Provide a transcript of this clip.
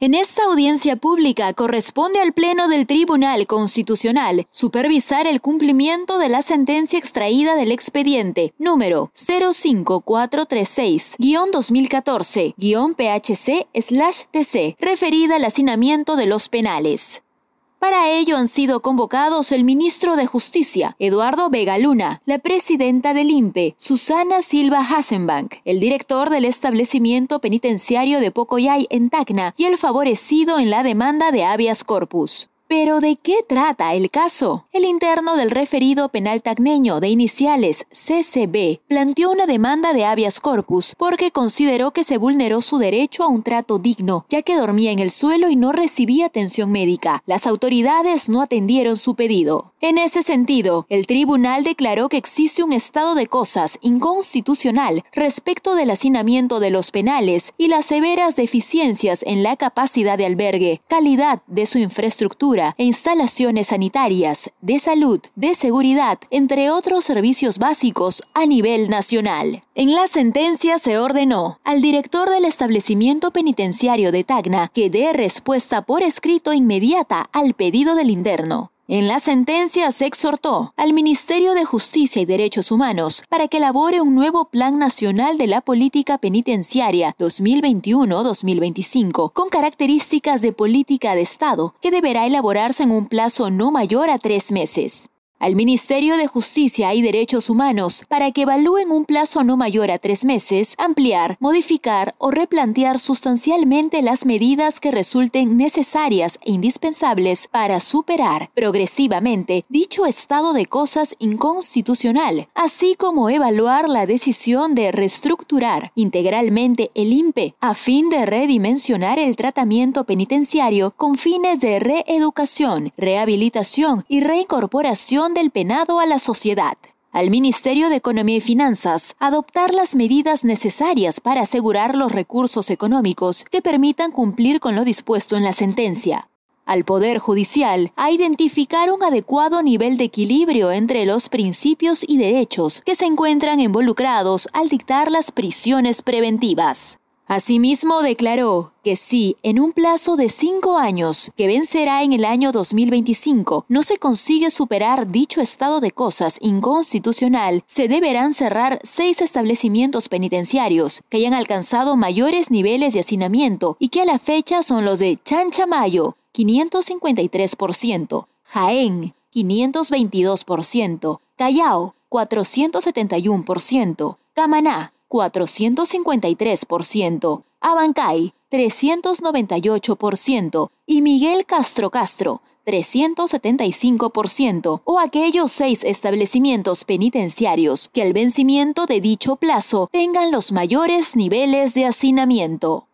En esta audiencia pública corresponde al Pleno del Tribunal Constitucional supervisar el cumplimiento de la sentencia extraída del expediente número 05436-2014-PHC-TC, referida al hacinamiento de los penales. Para ello han sido convocados el ministro de Justicia, Eduardo Vega Luna, la presidenta del INPE, Susana Silva Hasenbank, el director del establecimiento penitenciario de Pocoyay en Tacna y el favorecido en la demanda de habeas corpus. Pero ¿de qué trata el caso? El interno del referido penal tagneño de iniciales CCB planteó una demanda de habeas corpus porque consideró que se vulneró su derecho a un trato digno, ya que dormía en el suelo y no recibía atención médica. Las autoridades no atendieron su pedido. En ese sentido, el tribunal declaró que existe un estado de cosas inconstitucional respecto del hacinamiento de los penales y las severas deficiencias en la capacidad de albergue, calidad de su infraestructura e instalaciones sanitarias, de salud, de seguridad, entre otros servicios básicos a nivel nacional. En la sentencia se ordenó al director del establecimiento penitenciario de Tacna que dé respuesta por escrito inmediata al pedido del interno en la sentencia se exhortó al Ministerio de Justicia y Derechos Humanos para que elabore un nuevo Plan Nacional de la Política Penitenciaria 2021-2025 con características de política de Estado que deberá elaborarse en un plazo no mayor a tres meses al Ministerio de Justicia y Derechos Humanos para que evalúen un plazo no mayor a tres meses, ampliar, modificar o replantear sustancialmente las medidas que resulten necesarias e indispensables para superar progresivamente dicho estado de cosas inconstitucional, así como evaluar la decisión de reestructurar integralmente el INPE a fin de redimensionar el tratamiento penitenciario con fines de reeducación, rehabilitación y reincorporación del penado a la sociedad al Ministerio de Economía y Finanzas adoptar las medidas necesarias para asegurar los recursos económicos que permitan cumplir con lo dispuesto en la sentencia, al Poder Judicial a identificar un adecuado nivel de equilibrio entre los principios y derechos que se encuentran involucrados al dictar las prisiones preventivas. Asimismo, declaró que si en un plazo de cinco años, que vencerá en el año 2025, no se consigue superar dicho estado de cosas inconstitucional, se deberán cerrar seis establecimientos penitenciarios que hayan alcanzado mayores niveles de hacinamiento y que a la fecha son los de Chanchamayo, 553%, Jaén, 522%, Callao, 471%, Camaná, 453%, Abancay 398% y Miguel Castro Castro 375% o aquellos seis establecimientos penitenciarios que al vencimiento de dicho plazo tengan los mayores niveles de hacinamiento.